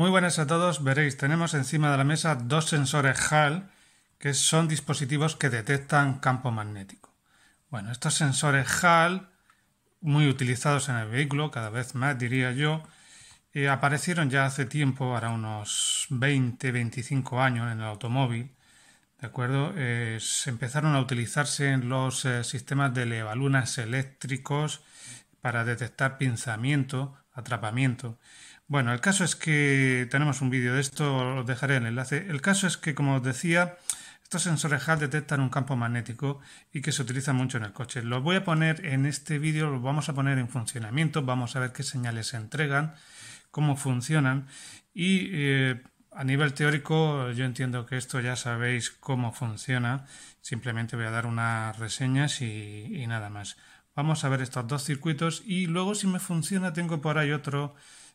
Muy buenas a todos. Veréis, tenemos encima de la mesa dos sensores HAL, que son dispositivos que detectan campo magnético. Bueno, estos sensores HAL, muy utilizados en el vehículo, cada vez más diría yo, eh, aparecieron ya hace tiempo, ahora unos 20-25 años en el automóvil. ¿De acuerdo? Eh, se empezaron a utilizarse en los eh, sistemas de levalunas eléctricos para detectar pinzamiento, atrapamiento. Bueno, el caso es que tenemos un vídeo de esto, os dejaré el enlace. El caso es que, como os decía, estos sensores HAL detectan un campo magnético y que se utiliza mucho en el coche. Los voy a poner en este vídeo, los vamos a poner en funcionamiento, vamos a ver qué señales se entregan, cómo funcionan y eh, a nivel teórico yo entiendo que esto ya sabéis cómo funciona, simplemente voy a dar unas reseñas y nada más. Vamos a ver estos dos circuitos y luego si me funciona tengo por ahí otro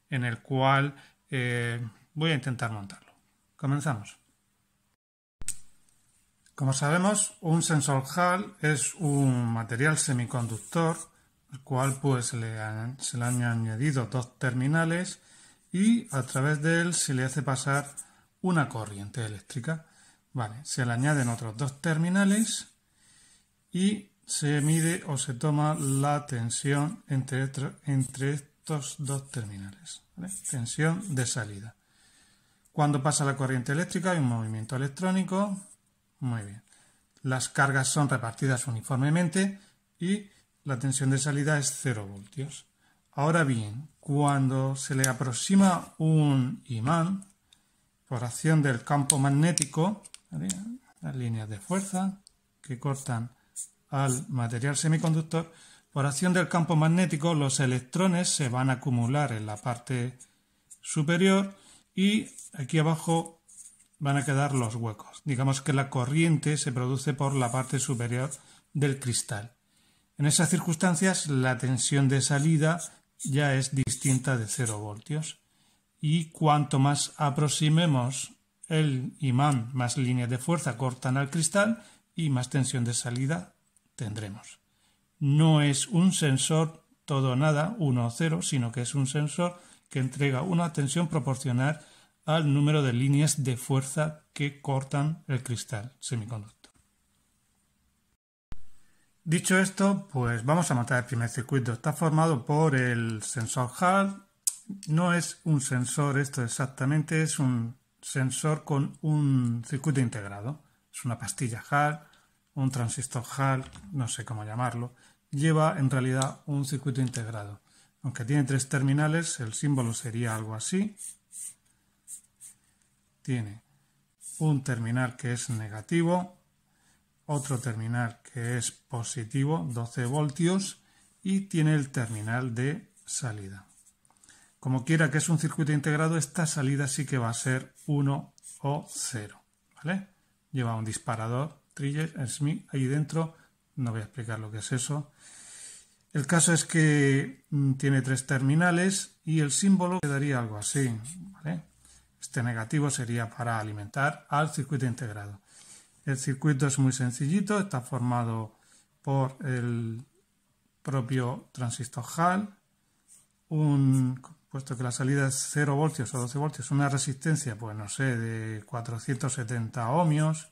en el cual eh, voy a intentar montarlo. Comenzamos. Como sabemos, un sensor Hall es un material semiconductor al cual pues se le han añadido dos terminales y a través de él se le hace pasar una corriente eléctrica. Vale, se le añaden otros dos terminales y se mide o se toma la tensión entre, entre estos dos terminales. Tensión de salida. Cuando pasa la corriente eléctrica hay un movimiento electrónico. Muy bien. Las cargas son repartidas uniformemente y la tensión de salida es 0 voltios. Ahora bien, cuando se le aproxima un imán por acción del campo magnético, las líneas de fuerza que cortan al material semiconductor, por acción del campo magnético, los electrones se van a acumular en la parte superior y aquí abajo van a quedar los huecos. Digamos que la corriente se produce por la parte superior del cristal. En esas circunstancias, la tensión de salida ya es distinta de 0 voltios. Y cuanto más aproximemos el imán, más líneas de fuerza cortan al cristal y más tensión de salida tendremos no es un sensor todo o nada, 1 o 0, sino que es un sensor que entrega una tensión proporcional al número de líneas de fuerza que cortan el cristal semiconductor. Dicho esto, pues vamos a montar el primer circuito. Está formado por el sensor Hall. No es un sensor esto exactamente, es un sensor con un circuito integrado. Es una pastilla Hall, un transistor Hall, no sé cómo llamarlo lleva en realidad un circuito integrado. Aunque tiene tres terminales, el símbolo sería algo así. Tiene un terminal que es negativo, otro terminal que es positivo, 12 voltios, y tiene el terminal de salida. Como quiera que es un circuito integrado, esta salida sí que va a ser 1 o 0. Lleva un disparador, trigger, Smith, ahí dentro no voy a explicar lo que es eso. El caso es que mm, tiene tres terminales y el símbolo quedaría algo así. Este negativo sería para alimentar al circuito integrado. El circuito es muy sencillito, está formado por el propio transistor Hall, un, puesto que la salida es 0 voltios o 12 voltios, una resistencia, pues no sé, de 470 ohmios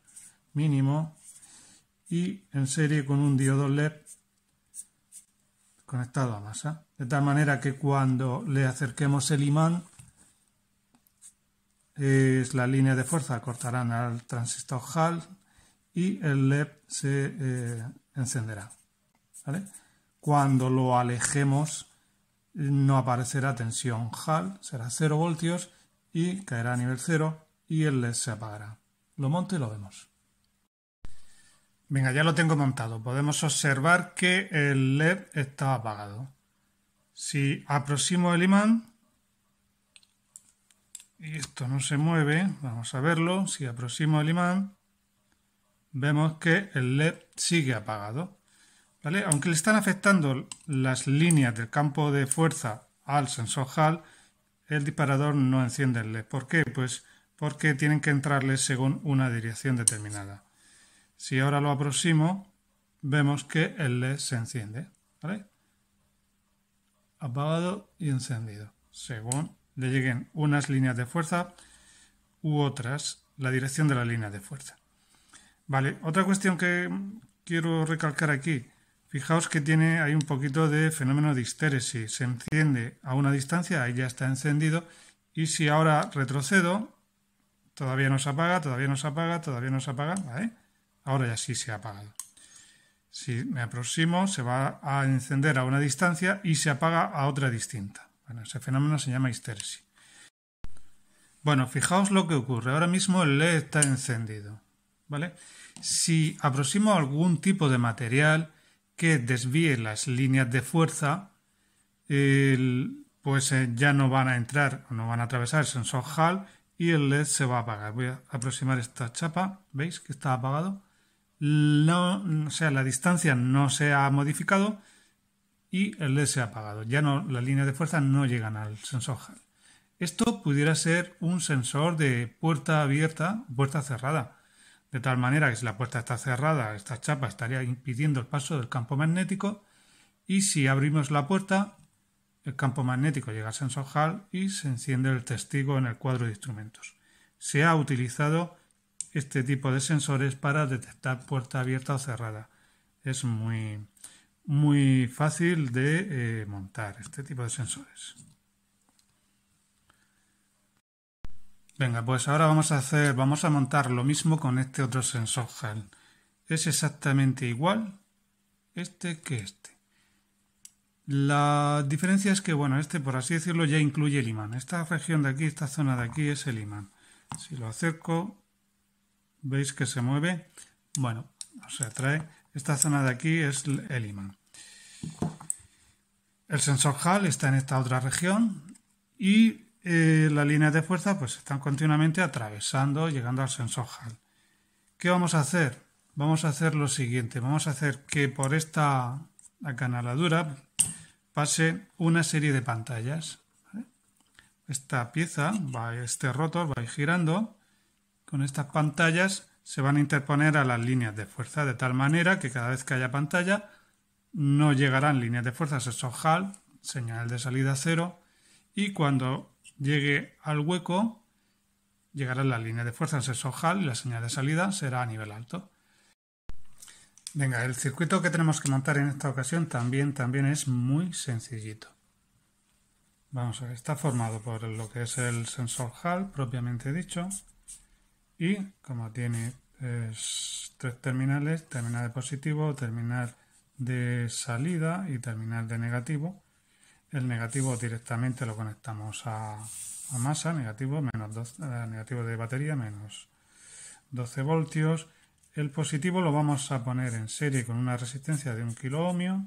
mínimo, y en serie con un diodo LED conectado a masa. De tal manera que cuando le acerquemos el imán, es la línea de fuerza cortarán al transistor HAL y el LED se eh, encenderá. Cuando lo alejemos no aparecerá tensión HAL, será 0 voltios y caerá a nivel 0 y el LED se apagará. Lo monto y lo vemos. Venga, ya lo tengo montado. Podemos observar que el LED está apagado. Si aproximo el imán y esto no se mueve, vamos a verlo. Si aproximo el imán, vemos que el LED sigue apagado. ¿Vale? Aunque le están afectando las líneas del campo de fuerza al sensor HAL, el disparador no enciende el LED. ¿Por qué? Pues porque tienen que entrarle según una dirección determinada. Si ahora lo aproximo, vemos que el LED se enciende. Apagado y encendido. Según le lleguen unas líneas de fuerza u otras, la dirección de la línea de fuerza. Vale, otra cuestión que quiero recalcar aquí. Fijaos que tiene ahí un poquito de fenómeno de histéresis. Se enciende a una distancia, ahí ya está encendido. Y si ahora retrocedo, todavía no se apaga, todavía no se apaga, todavía no se apaga, ¿vale? Ahora ya sí se ha apagado. Si me aproximo, se va a encender a una distancia y se apaga a otra distinta. Bueno, ese fenómeno se llama histeresis. Bueno, fijaos lo que ocurre. Ahora mismo el LED está encendido. ¿Vale? Si aproximo algún tipo de material que desvíe las líneas de fuerza, pues eh, ya no van a entrar o no van a atravesar el sensor Hall y el LED se va a apagar. Voy a aproximar esta chapa, ¿veis que está apagado? no, o sea, la distancia no se ha modificado y el LED se ha apagado. Ya no, las líneas de fuerza no llegan al sensor HAL. Esto pudiera ser un sensor de puerta abierta, puerta cerrada. De tal manera que si la puerta está cerrada, esta chapa estaría impidiendo el paso del campo magnético. Y si abrimos la puerta, el campo magnético llega al sensor HAL y se enciende el testigo en el cuadro de instrumentos. Se ha utilizado este tipo de sensores para detectar puerta abierta o cerrada. Es muy, muy fácil de eh, montar este tipo de sensores. Venga, pues ahora vamos a hacer, vamos a montar lo mismo con este otro sensor Es exactamente igual este que este. La diferencia es que, bueno, este, por así decirlo, ya incluye el imán. Esta región de aquí, esta zona de aquí es el imán. Si lo acerco, ¿Veis que se mueve? Bueno, se atrae. Esta zona de aquí es el imán. El sensor Hall está en esta otra región y eh, las líneas de fuerza pues están continuamente atravesando, llegando al sensor Hall. ¿Qué vamos a hacer? Vamos a hacer lo siguiente. Vamos a hacer que por esta acanaladura pase una serie de pantallas. Esta pieza, va, este rotor va a ir girando con estas pantallas se van a interponer a las líneas de fuerza de tal manera que cada vez que haya pantalla no llegarán líneas de fuerza Hall, señal de salida cero, y cuando llegue al hueco llegarán las líneas de fuerza Hall y la señal de salida será a nivel alto. Venga, el circuito que tenemos que montar en esta ocasión también, también es muy sencillito. Vamos a ver, está formado por lo que es el sensor Hall propiamente dicho, y como tiene eh, tres terminales, terminal de positivo, terminal de salida y terminal de negativo. El negativo directamente lo conectamos a, masa, negativo, menos eh, negativo de batería, menos 12 voltios. El positivo lo vamos a poner en serie con una resistencia de 1 kilo ohmio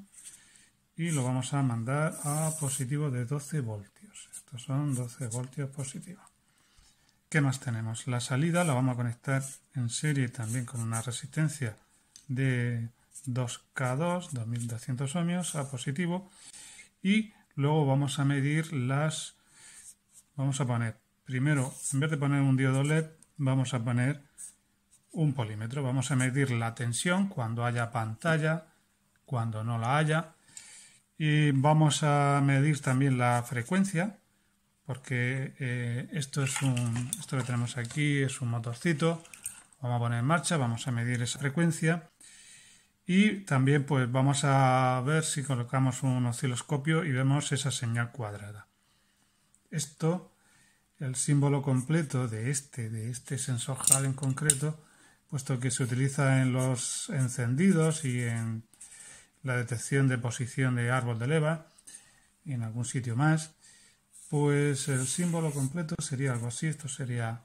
y lo vamos a mandar a positivo de 12 voltios. Estos son 12 voltios positivos. ¿Qué más tenemos? La salida la vamos a conectar en serie también con una resistencia de 2K2, 2200 ohmios a positivo. Y luego vamos a medir las... Vamos a poner, primero, en vez de poner un diodo LED, vamos a poner un polímetro. Vamos a medir la tensión cuando haya pantalla, cuando no la haya. Y vamos a medir también la frecuencia porque eh, esto es un esto que tenemos aquí es un motorcito vamos a poner en marcha vamos a medir esa frecuencia y también pues vamos a ver si colocamos un osciloscopio y vemos esa señal cuadrada esto el símbolo completo de este de este sensor Hall en concreto puesto que se utiliza en los encendidos y en la detección de posición de árbol de leva y en algún sitio más pues el símbolo completo sería algo así. Esto sería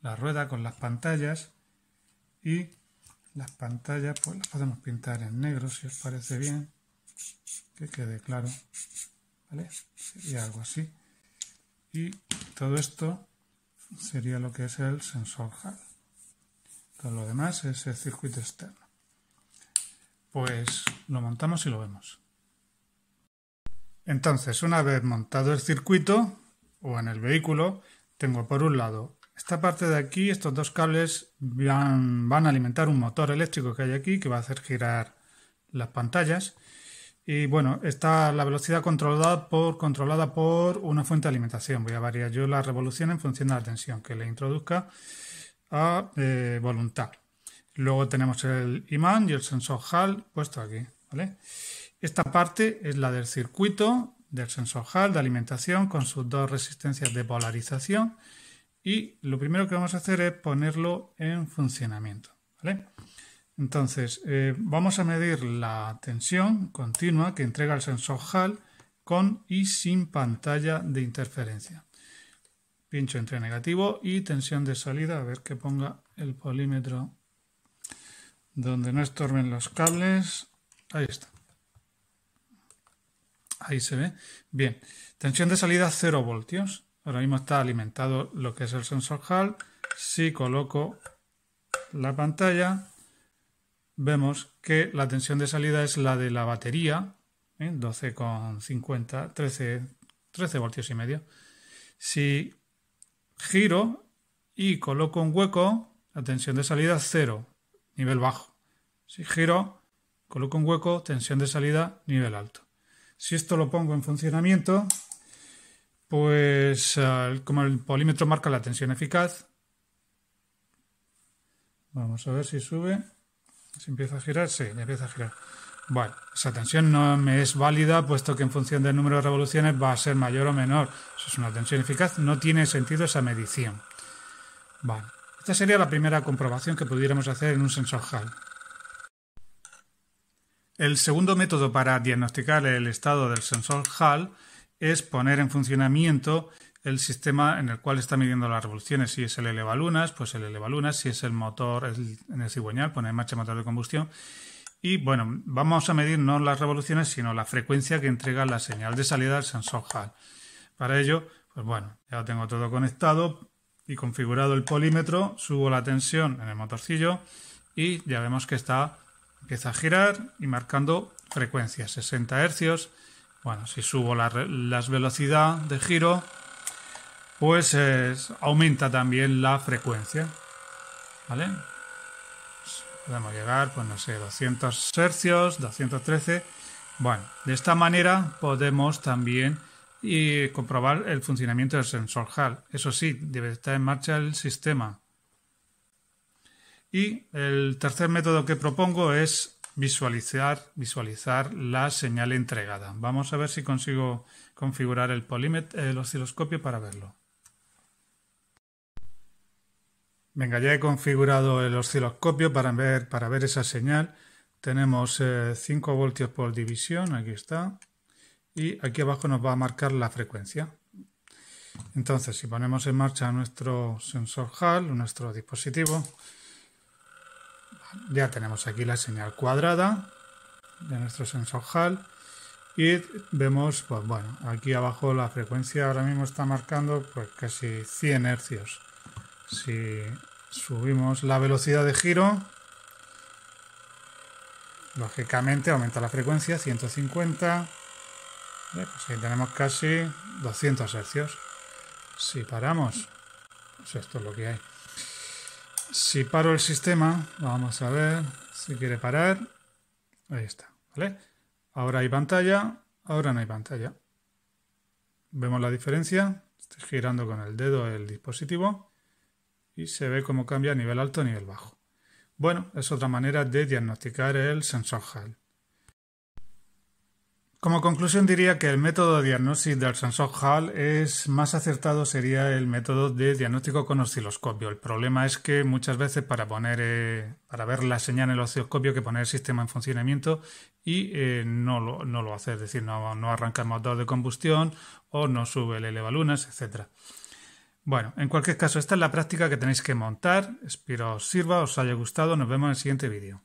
la rueda con las pantallas y las pantallas pues las podemos pintar en negro si os parece bien que quede claro ¿vale? sería algo así y todo esto sería lo que es el sensor HAL todo lo demás es el circuito externo pues lo montamos y lo vemos entonces, una vez montado el circuito o en el vehículo, tengo por un lado esta parte de aquí, estos dos cables van, a alimentar un motor eléctrico que hay aquí que va a hacer girar las pantallas. Y bueno, está la velocidad controlada por, controlada por una fuente de alimentación. Voy a variar yo la revolución en función de la tensión que le introduzca a eh, voluntad. Luego tenemos el imán y el sensor Hall puesto aquí. ¿vale? Esta parte es la del circuito, del sensor Hall de alimentación con sus dos resistencias de polarización y lo primero que vamos a hacer es ponerlo en funcionamiento. Entonces, eh, vamos a medir la tensión continua que entrega el sensor Hall con y sin pantalla de interferencia. Pincho entre negativo y tensión de salida, a ver que ponga el polímetro donde no estorben los cables. Ahí está. Ahí se ve. Bien. Tensión de salida 0 voltios. Ahora mismo está alimentado lo que es el sensor Hall. Si coloco la pantalla, vemos que la tensión de salida es la de la batería, 12,50, 13, 13 voltios y medio. Si giro y coloco un hueco, la tensión de salida 0, nivel bajo. Si giro, coloco un hueco, tensión de salida, nivel alto. Si esto lo pongo en funcionamiento, pues ah, como el polímetro marca la tensión eficaz, vamos a ver si sube, si empieza a girar, sí, empieza a girar. Vale, esa tensión no me es válida puesto que en función del número de revoluciones va a ser mayor o menor. Eso es una tensión eficaz, no tiene sentido esa medición. Vale, esta sería la primera comprobación que pudiéramos hacer en un sensor Hall. El segundo método para diagnosticar el estado del sensor Hall es poner en funcionamiento el sistema en el cual está midiendo las revoluciones. Si es el lunas, pues el lunas. Si es el motor el, en el cigüeñal, poner en marcha el motor de combustión. Y bueno, vamos a medir no las revoluciones, sino la frecuencia que entrega la señal de salida del sensor Hall. Para ello, pues bueno, ya tengo todo conectado y configurado el polímetro, subo la tensión en el motorcillo y ya vemos que está Empieza a girar y marcando frecuencia 60 hercios. Bueno, si subo la, las velocidad de giro, pues aumenta también la frecuencia. ¿Vale? Pues podemos llegar, pues no sé, 200 hercios, 213. Bueno, de esta manera podemos también y eh, comprobar el funcionamiento del sensor HAL. Eso sí, debe estar en marcha el sistema. Y el tercer método que propongo es visualizar, visualizar la señal entregada. Vamos a ver si consigo configurar el, osciloscopio para verlo. Venga, ya he configurado el osciloscopio para ver, para ver esa señal. Tenemos 5 eh, voltios por división, aquí está. Y aquí abajo nos va a marcar la frecuencia. Entonces, si ponemos en marcha nuestro sensor HAL, nuestro dispositivo, ya tenemos aquí la señal cuadrada de nuestro sensor Hall y vemos, pues bueno, aquí abajo la frecuencia ahora mismo está marcando pues casi 100 hercios. Si subimos la velocidad de giro, lógicamente aumenta la frecuencia, 150, eh, pues ahí tenemos casi 200 hercios. Si paramos, pues esto es lo que hay. Si paro el sistema, vamos a ver si quiere parar. Ahí está, ¿vale? Ahora hay pantalla, ahora no hay pantalla. Vemos la diferencia. Estoy girando con el dedo el dispositivo y se ve cómo cambia nivel alto a nivel bajo. Bueno, es otra manera de diagnosticar el sensor HAL. Como conclusión diría que el método de diagnóstico de Arsansoc-Hall es más acertado sería el método de diagnóstico con osciloscopio. El problema es que muchas veces para poner eh, para ver la señal en el osciloscopio hay que poner el sistema en funcionamiento y eh, no, lo, hace, es decir, no, no arranca el motor de combustión o no sube el lunas, etc. Bueno, en cualquier caso, esta es la práctica que tenéis que montar. Espero os sirva, os haya gustado. Nos vemos en el siguiente vídeo.